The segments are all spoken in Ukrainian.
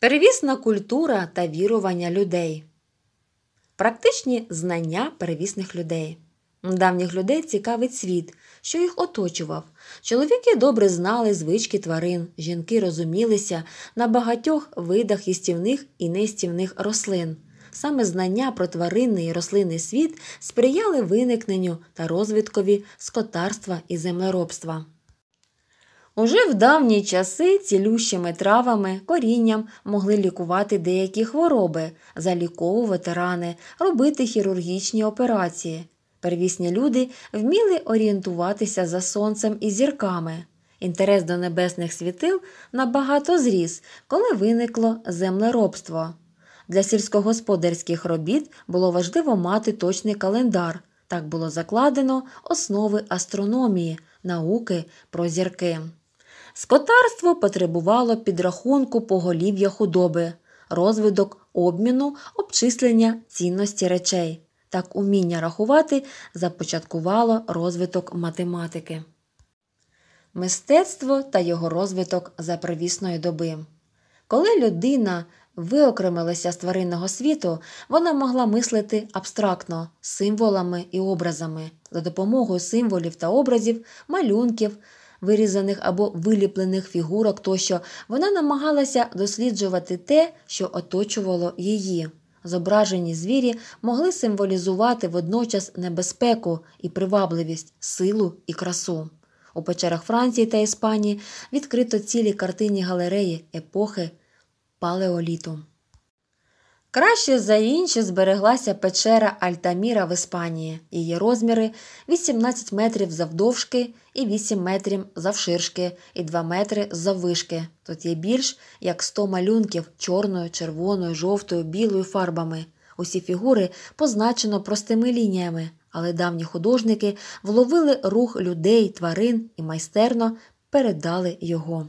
Перевісна культура та вірування людей. Практичні знання перевісних людей. Давніх людей цікавить світ, що їх оточував. Чоловіки добре знали звички тварин, жінки розумілися на багатьох видах істівних і нестівних рослин. Саме знання про тваринний і рослинний світ сприяли виникненню та розвиткові скотарства і землеробства. Уже в давні часи цілющими травами, корінням могли лікувати деякі хвороби, заліковувати рани, робити хірургічні операції. Первісні люди вміли орієнтуватися за сонцем і зірками. Інтерес до небесних світил набагато зріс, коли виникло землеробство. Для сільськогосподарських робіт було важливо мати точний календар. Так було закладено основи астрономії, науки про зірки. Скотарство потребувало підрахунку поголів'я худоби, розвиток обміну, обчислення цінності речей. Так уміння рахувати започаткувало розвиток математики. Мистецтво та його розвиток запривісної доби. Коли людина виокремилася з тваринного світу, вона могла мислити абстрактно, символами і образами, за допомогою символів та образів, малюнків, вирізаних або виліплених фігурок тощо вона намагалася досліджувати те, що оточувало її. Зображені звірі могли символізувати водночас небезпеку і привабливість, силу і красу. У печерах Франції та Іспанії відкрито цілі картинні галереї епохи палеоліту. Краще за інші збереглася печера Альтаміра в Іспанії. Її розміри 18 метрів завдовжки і 8 метрів завширшки і 2 метри заввишки. Тут є більш як 100 малюнків чорною, червоною, жовтою, білою фарбами. Усі фігури позначено простими лініями, але давні художники вловили рух людей, тварин і майстерно передали його.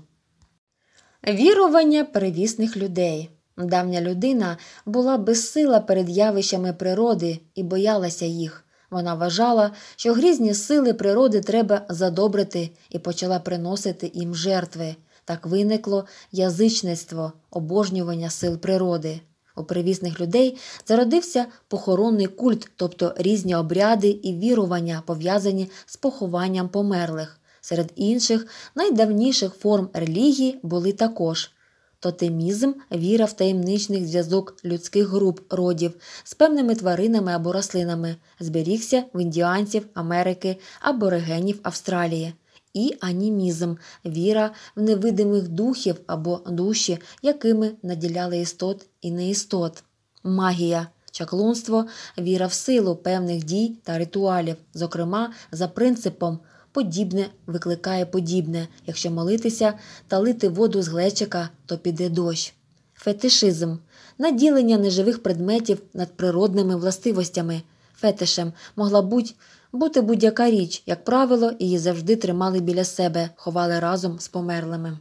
Вірування перевісних людей. Давня людина була безсила перед явищами природи і боялася їх. Вона вважала, що грізні сили природи треба задобрити і почала приносити їм жертви. Так виникло язичництво, обожнювання сил природи. У привісних людей зародився похоронний культ, тобто різні обряди і вірування, пов'язані з похованням померлих. Серед інших найдавніших форм релігії були також Тотемізм віра в таємничний зв'язок людських груп, родів з певними тваринами або рослинами, зберігся в індіанців Америки, або регенів Австралії. І анімізм, віра в невидимих духів або душі, якими наділяли істот і неістот, магія, чаклунство, віра в силу певних дій та ритуалів, зокрема за принципом подібне викликає подібне. Якщо молитися та лити воду з глечика, то піде дощ. Фетишизм наділення неживих предметів над природними властивостями. Фетишем могла будь бути будь-яка річ, як правило, її завжди тримали біля себе, ховали разом з померлими.